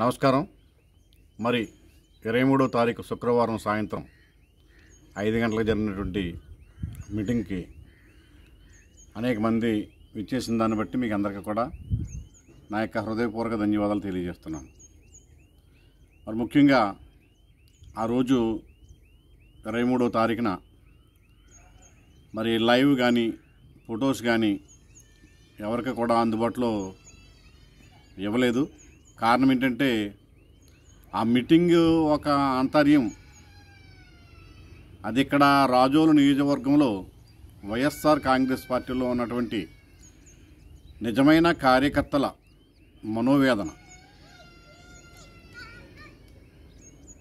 నమస్కారం మరి ఇరవై మూడో తారీఖు శుక్రవారం సాయంత్రం ఐదు గంటలకు జరిగినటువంటి మీటింగ్కి అనేక మంది విచ్చేసిన దాన్ని బట్టి మీకు అందరికీ కూడా నా యొక్క హృదయపూర్వక ధన్యవాదాలు తెలియజేస్తున్నాను మరి ముఖ్యంగా ఆ రోజు ఇరవై మూడో తారీఖున మరి లైవ్ కానీ ఫొటోస్ కానీ ఎవరికి కూడా అందుబాటులో ఇవ్వలేదు కారణం ఏంటంటే ఆ మీటింగ్ ఒక అంతర్యం అది ఇక్కడ రాజోలు నియోజకవర్గంలో వైఎస్ఆర్ కాంగ్రెస్ పార్టీలో ఉన్నటువంటి నిజమైన కార్యకర్తల మనోవేదన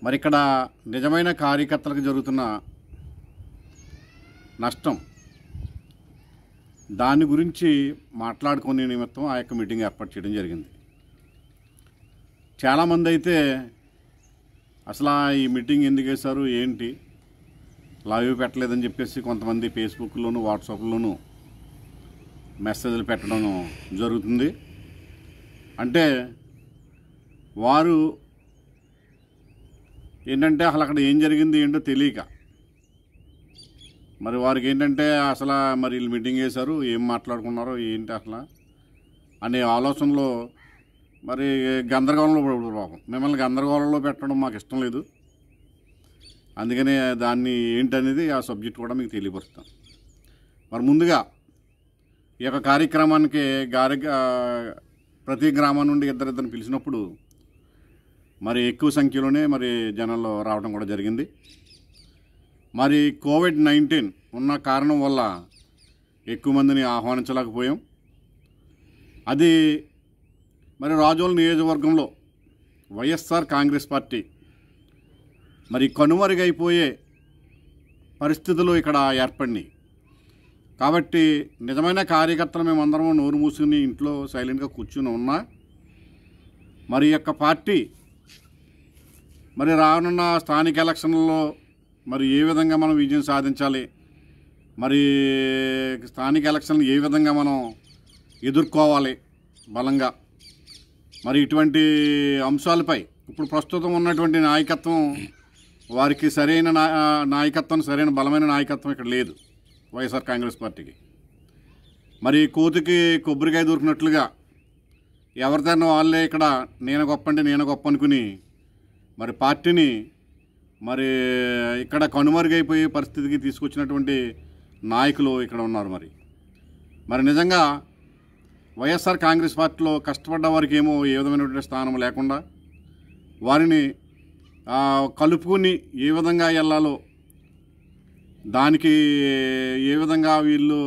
మరి ఇక్కడ నిజమైన కార్యకర్తలకు జరుగుతున్న నష్టం దాని గురించి మాట్లాడుకునే నిమిత్తం ఆ యొక్క మీటింగ్ ఏర్పాటు చేయడం జరిగింది చాలామంది అయితే అసలు ఈ మీటింగ్ ఎందుకు వేశారు ఏంటి లైవ్ పెట్టలేదని చెప్పేసి కొంతమంది ఫేస్బుక్లోను వాట్సాప్లోను మెసేజ్లు పెట్టడం జరుగుతుంది అంటే వారు ఏంటంటే అసలు అక్కడ ఏం జరిగింది ఏంటో తెలియక మరి వారికి ఏంటంటే అసలు మరి వీళ్ళు మీటింగ్ వేశారు ఏం మాట్లాడుకున్నారో ఏంటి అసలు అనే ఆలోచనలో మరి గందరగోళంలో పాపం మిమ్మల్ని గందరగోళంలో పెట్టడం మాకు ఇష్టం లేదు అందుకనే దాన్ని ఏంటనేది ఆ సబ్జెక్ట్ కూడా మీకు తెలియపరుస్తాం మరి ముందుగా ఈ యొక్క కార్యక్రమానికి గారి ప్రతి గ్రామం నుండి ఇద్దరిద్దరిని పిలిచినప్పుడు మరి ఎక్కువ సంఖ్యలోనే మరి జనాలు రావడం కూడా జరిగింది మరి కోవిడ్ నైన్టీన్ ఉన్న కారణం వల్ల ఎక్కువ మందిని ఆహ్వానించలేకపోయాం అది మరి రాజోల నియోజకవర్గంలో వైఎస్ఆర్ కాంగ్రెస్ పార్టీ మరి కనుమరుగైపోయే పరిస్థితులు ఇక్కడ ఏర్పడినాయి కాబట్టి నిజమైన కార్యకర్తలు మేమందరం నోరు మూసుకుని ఇంట్లో సైలెంట్గా కూర్చుని ఉన్నా మరి యొక్క పార్టీ మరి రానున్న స్థానిక ఎలక్షన్లలో మరి ఏ విధంగా మనం విజయం సాధించాలి మరి స్థానిక ఎలక్షన్లు ఏ విధంగా మనం ఎదుర్కోవాలి బలంగా మరి ఇటువంటి అంశాలపై ఇప్పుడు ప్రస్తుతం ఉన్నటువంటి నాయకత్వం వారికి సరైన నాయకత్వం సరైన బలమైన నాయకత్వం ఇక్కడ లేదు వైఎస్ఆర్ కాంగ్రెస్ పార్టీకి మరి కోతికి కొబ్బరికాయ దొరికినట్లుగా ఎవరిదైనా వాళ్ళే ఇక్కడ నేను గొప్ప అంటే నేను గొప్ప అనుకుని మరి పార్టీని మరి ఇక్కడ కనుమరుగైపోయే పరిస్థితికి తీసుకొచ్చినటువంటి నాయకులు ఇక్కడ ఉన్నారు మరి మరి నిజంగా వైఎస్ఆర్ కాంగ్రెస్ పార్టీలో కష్టపడ్డ వారికి ఏమో ఏ విధమైనటువంటి స్థానం లేకుండా వారిని కలుపుకుని ఏ విధంగా వెళ్ళాలో దానికి ఏ విధంగా వీళ్ళు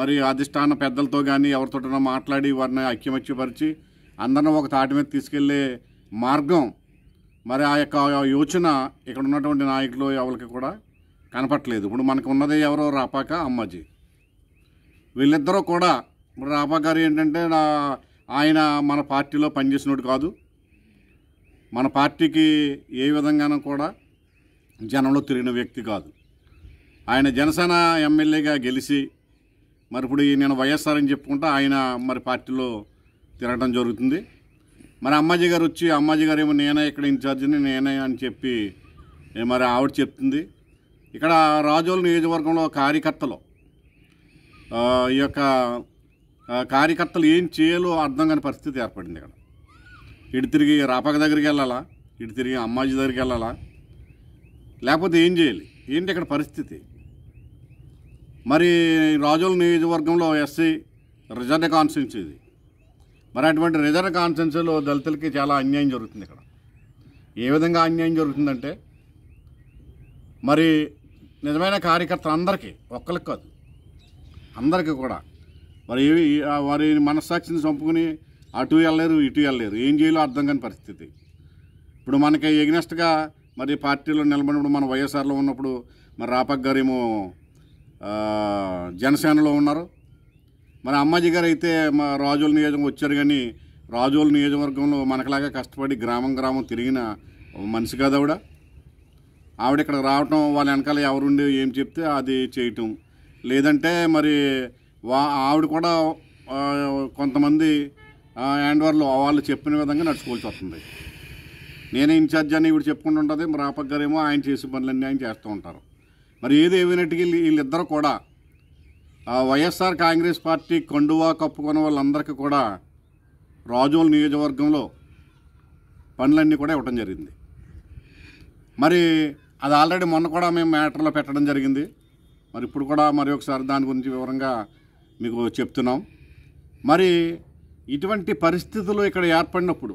మరి అధిష్టాన పెద్దలతో కానీ ఎవరితోటనో మాట్లాడి వారిని ఐక్యమత్యపరిచి అందరిని ఒక తాటి మీద తీసుకెళ్లే మార్గం మరి ఆ యొక్క యోచన ఇక్కడ ఉన్నటువంటి నాయకులు ఎవరికి కూడా కనపట్లేదు ఇప్పుడు మనకు ఉన్నది ఎవరో రాపాక అమ్మాజీ వీళ్ళిద్దరూ కూడా ఇప్పుడు రాపా గారు ఏంటంటే నా ఆయన మన పార్టీలో పనిచేసినోడు కాదు మన పార్టీకి ఏ విధంగానూ కూడా జనంలో తిరిగిన వ్యక్తి కాదు ఆయన జనసేన ఎమ్మెల్యేగా గెలిచి మరి ఇప్పుడు నేను వైఎస్ఆర్ అని చెప్పుకుంటే ఆయన మరి పార్టీలో తిరగడం జరుగుతుంది మరి అమ్మాజీ గారు వచ్చి అమ్మాజీ గారు ఏమో నేనే ఇక్కడ ఇన్ఛార్జిని నేనే అని చెప్పి మరి ఆవిడ చెప్తుంది ఇక్కడ రాజోలు నియోజకవర్గంలో కార్యకర్తలు ఈ యొక్క కార్యకర్తలు ఏం చేయాలో అర్థం కాని పరిస్థితి ఏర్పడింది ఇక్కడ ఇటు తిరిగి రాపక దగ్గరికి వెళ్ళాలా ఇటు తిరిగి అమ్మాజీ దగ్గరికి వెళ్ళాలా లేకపోతే ఏం చేయాలి ఏంటి ఇక్కడ పరిస్థితి మరి రాజుల నియోజకవర్గంలో ఎస్సీ రిజర్వ్ కాన్ఫరెన్స్ ఇది మరి అటువంటి రిజర్వ్ కాన్ఫరెన్స్లో దళితులకి చాలా అన్యాయం జరుగుతుంది ఇక్కడ ఏ విధంగా అన్యాయం జరుగుతుందంటే మరి నిజమైన అందరికీ ఒక్కరికి కాదు అందరికీ కూడా మరి ఏవి వారి మనస్సాక్షిని చంపుకుని అటు వెళ్ళలేరు ఇటు వెళ్ళలేరు ఏం చేయాలో అర్థం కాని పరిస్థితి ఇప్పుడు మనకి ఎగ్నెస్ట్గా మరి పార్టీలో నిలబడినప్పుడు మన వైఎస్ఆర్లో ఉన్నప్పుడు మరి రాపక్ గారు ఏమో జనసేనలో ఉన్నారు మరి అమ్మాజీ గారు అయితే మా రాజుల నియోజకవర్గం వచ్చారు కానీ రాజుల నియోజకవర్గంలో మనకులాగా కష్టపడి గ్రామం గ్రామం తిరిగిన మనిషి కాదు ఆవిడ ఆవిడ ఇక్కడ రావటం వాళ్ళ వెనకాల ఎవరుండి ఏం చెప్తే అది చేయటం లేదంటే మరి వా ఆవిడ కూడా కొంతమంది యాండ్వర్లు వాళ్ళు చెప్పిన విధంగా నడుచుకోవాల్సి వస్తుంది నేనే ఇన్ఛార్జ్ అని ఇప్పుడు చెప్పుకుంటూ ఉంటుంది మరి ఆపక్ గారేమో ఆయన చేసే పనులన్నీ ఆయన చేస్తూ ఉంటారు మరి ఏది ఏమైనట్టుకి వీళ్ళిద్దరూ కూడా వైఎస్ఆర్ కాంగ్రెస్ పార్టీ కండువా కప్పుకున్న వాళ్ళందరికీ కూడా రాజోల్ నియోజకవర్గంలో పనులన్నీ కూడా ఇవ్వడం జరిగింది మరి అది ఆల్రెడీ మొన్న కూడా మేము మ్యాటర్లో పెట్టడం జరిగింది మరి ఇప్పుడు కూడా మరి ఒకసారి దాని గురించి వివరంగా మీకు చెప్తున్నాం మరి ఇటువంటి పరిస్థితులు ఇక్కడ ఏర్పడినప్పుడు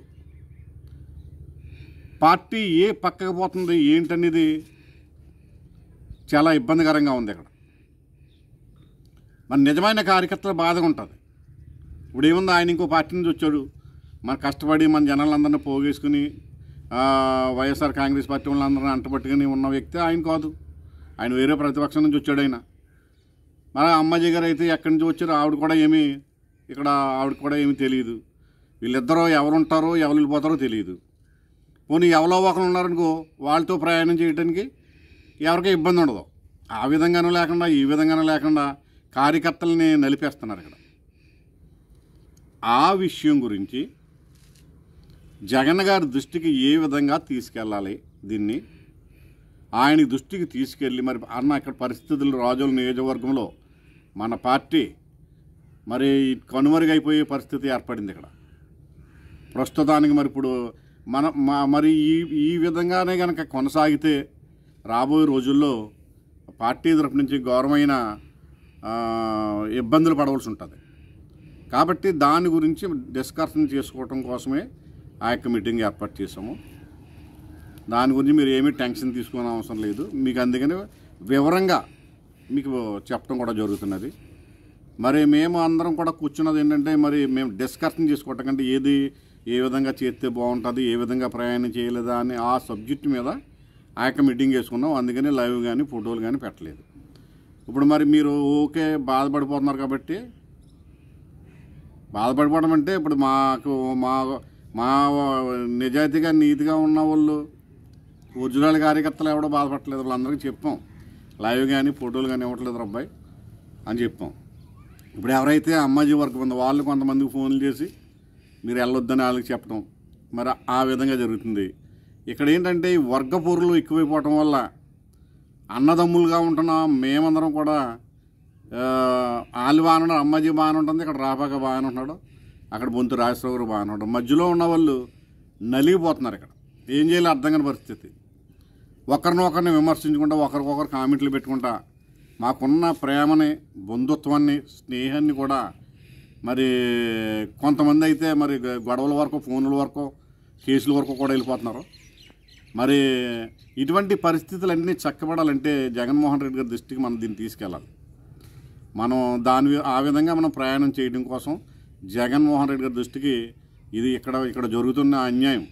పార్టీ ఏ పక్కకు పోతుంది ఏంటనేది చాలా ఇబ్బందికరంగా ఉంది ఇక్కడ మన నిజమైన కార్యకర్తల బాధగా ఉంటుంది ఇప్పుడు ఏముంది ఆయన ఇంకో పార్టీ నుంచి వచ్చాడు మన కష్టపడి మన జనాలందరినీ పోగేసుకుని వైఎస్ఆర్ కాంగ్రెస్ పార్టీ వాళ్ళందరినీ అంటపట్టుకుని ఉన్న వ్యక్తి ఆయన కాదు ఆయన వేరే ప్రతిపక్షం నుంచి వచ్చాడు ఆయన మన అమ్మాజీ గారు అయితే ఎక్కడి నుంచి వచ్చారో ఆవిడ కూడా ఏమి ఇక్కడ ఆవిడ కూడా ఏమి తెలియదు వీళ్ళిద్దరూ ఎవరుంటారో ఎవరు వెళ్ళిపోతారో తెలియదు పోనీ ఎవరో ఒకరు ఉన్నారనుకో వాళ్ళతో ప్రయాణం చేయడానికి ఎవరికీ ఇబ్బంది ఉండదు ఆ విధంగానూ లేకుండా ఈ విధంగానూ లేకుండా కార్యకర్తలని నలిపేస్తున్నారు ఇక్కడ ఆ విషయం గురించి జగన్ గారి దృష్టికి ఏ విధంగా తీసుకెళ్ళాలి దీన్ని ఆయన దృష్టికి తీసుకెళ్ళి మరి అన్న ఇక్కడ పరిస్థితులు రాజుల నియోజకవర్గంలో మన పార్టీ మరి కనుమరుగైపోయే పరిస్థితి ఏర్పడింది ఇక్కడ ప్రస్తుతానికి మరి ఇప్పుడు మన మా మరి ఈ ఈ విధంగానే కనుక కొనసాగితే రాబోయే రోజుల్లో పార్టీ తరపు నుంచి ఘోరమైన ఇబ్బందులు పడవలసి ఉంటుంది కాబట్టి దాని గురించి డిస్కషన్ చేసుకోవటం కోసమే ఆ యొక్క మీటింగ్ ఏర్పాటు చేసాము దాని గురించి మీరు ఏమీ టెన్షన్ తీసుకోని అవసరం లేదు మీకు అందుకని వివరంగా మీకు చెప్పడం కూడా జరుగుతున్నది మరి మేము అందరం కూడా కూర్చున్నది ఏంటంటే మరి మేము డిస్కషన్ చేసుకోవటం కంటే ఏది ఏ విధంగా చేస్తే బాగుంటుంది ఏ విధంగా ప్రయాణం చేయలేదా అని ఆ సబ్జెక్ట్ మీద ఆ యొక్క మీటింగ్ వేసుకున్నాం అందుకని లైవ్ కానీ ఫోటోలు కానీ పెట్టలేదు ఇప్పుడు మరి మీరు ఓకే బాధపడిపోతున్నారు కాబట్టి బాధపడిపోవడం అంటే ఇప్పుడు మాకు మా మా నిజాయితీగా నీతిగా ఉన్న వాళ్ళు ఉజ్వల కార్యకర్తలు ఎవడో బాధపడలేదు వాళ్ళందరికీ చెప్పాం లైవ్ కానీ ఫోటోలు కానీ ఇవ్వట్లేదు అబ్బాయి అని చెప్పాం ఇప్పుడు ఎవరైతే అమ్మాజీ వర్క్ ఉందో వాళ్ళు కొంతమందికి ఫోన్లు చేసి మీరు వెళ్ళొద్దని వాళ్ళకి చెప్పడం మరి ఆ విధంగా జరుగుతుంది ఇక్కడ ఏంటంటే ఈ వర్గ ఎక్కువైపోవటం వల్ల అన్నదమ్ములుగా ఉంటున్న మేమందరం కూడా వాళ్ళు బాగానే ఉంటారు అమ్మాజీ బాగానే ఉంటుంది ఇక్కడ రాపాక బాగానే ఉంటాడు అక్కడ బొంతు రాజశేఖర్ బాగానే ఉంటాడు మధ్యలో ఉన్న వాళ్ళు నలిగిపోతున్నారు ఇక్కడ ఏం చేయాలో అర్థం కాని పరిస్థితి ఒకరినొకరిని విమర్శించుకుంటా ఒకరికొకరు కామెంట్లు పెట్టుకుంటా మాకున్న ప్రేమని బంధుత్వాన్ని స్నేహాన్ని కూడా మరి కొంతమంది అయితే మరి గొడవల వరకు ఫోన్ల వరకు కేసుల వరకు కూడా వెళ్ళిపోతున్నారు మరి ఇటువంటి పరిస్థితులన్నీ చక్కబడాలంటే జగన్మోహన్ రెడ్డి గారి దృష్టికి మనం దీన్ని తీసుకెళ్ళాలి మనం దాని ఆ విధంగా మనం ప్రయాణం చేయడం కోసం జగన్మోహన్ రెడ్డి గారి దృష్టికి ఇది ఇక్కడ ఇక్కడ జరుగుతున్న అన్యాయం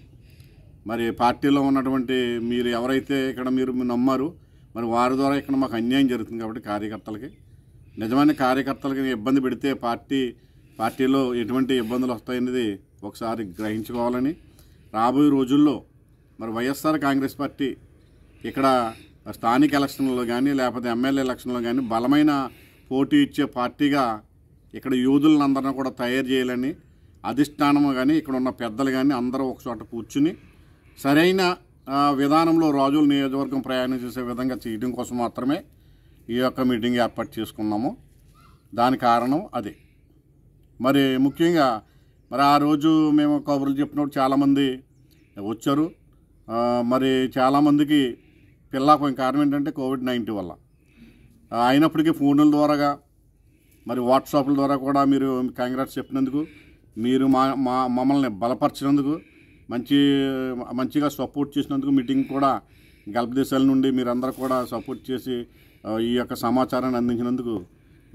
మరి పార్టీలో ఉన్నటువంటి మీరు ఎవరైతే ఇక్కడ మీరు నమ్మారు మరి వారి ద్వారా ఇక్కడ మాకు అన్యాయం జరుగుతుంది కాబట్టి కార్యకర్తలకి నిజమైన కార్యకర్తలకి ఇబ్బంది పెడితే పార్టీ పార్టీలో ఎటువంటి ఇబ్బందులు వస్తాయనేది ఒకసారి గ్రహించుకోవాలని రాబోయే రోజుల్లో మరి వైఎస్ఆర్ కాంగ్రెస్ పార్టీ ఇక్కడ స్థానిక ఎలక్షన్లో కానీ లేకపోతే ఎమ్మెల్యే ఎలక్షన్లో కానీ బలమైన పోటీ ఇచ్చే పార్టీగా ఇక్కడ యూదులను కూడా తయారు చేయాలని అధిష్టానము కానీ ఇక్కడ ఉన్న పెద్దలు కానీ అందరూ ఒకచోట కూర్చుని సరైన విధానంలో రాజుల నియోజకవర్గం ప్రయాణం చేసే విధంగా చేయడం కోసం మాత్రమే ఈ యొక్క మీటింగ్ ఏర్పాటు చేసుకున్నాము దాని కారణం అదే మరి ముఖ్యంగా మరి ఆ రోజు మేము కబుర్లు చెప్పినప్పుడు చాలామంది వచ్చారు మరి చాలామందికి పిల్లాకు కారణం ఏంటంటే కోవిడ్ నైన్టీన్ వల్ల అయినప్పటికీ ఫోన్ల ద్వారాగా మరి వాట్సాప్ల ద్వారా కూడా మీరు కాంగ్రెస్ చెప్పినందుకు మీరు మా మమ్మల్ని బలపరిచినందుకు మంచి మంచిగా సపోర్ట్ చేసినందుకు మీటింగ్ కూడా గల్ఫ్ దేశాల నుండి మీరందరూ కూడా సపోర్ట్ చేసి ఈ యొక్క సమాచారాన్ని అందించినందుకు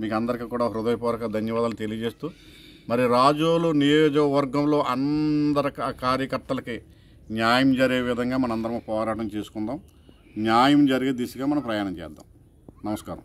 మీకు అందరికీ కూడా హృదయపూర్వక ధన్యవాదాలు తెలియజేస్తూ మరి రాజోలు నియోజకవర్గంలో అందరి కార్యకర్తలకి న్యాయం జరిగే విధంగా మనందరం పోరాటం చేసుకుందాం న్యాయం జరిగే దిశగా మనం ప్రయాణం చేద్దాం నమస్కారం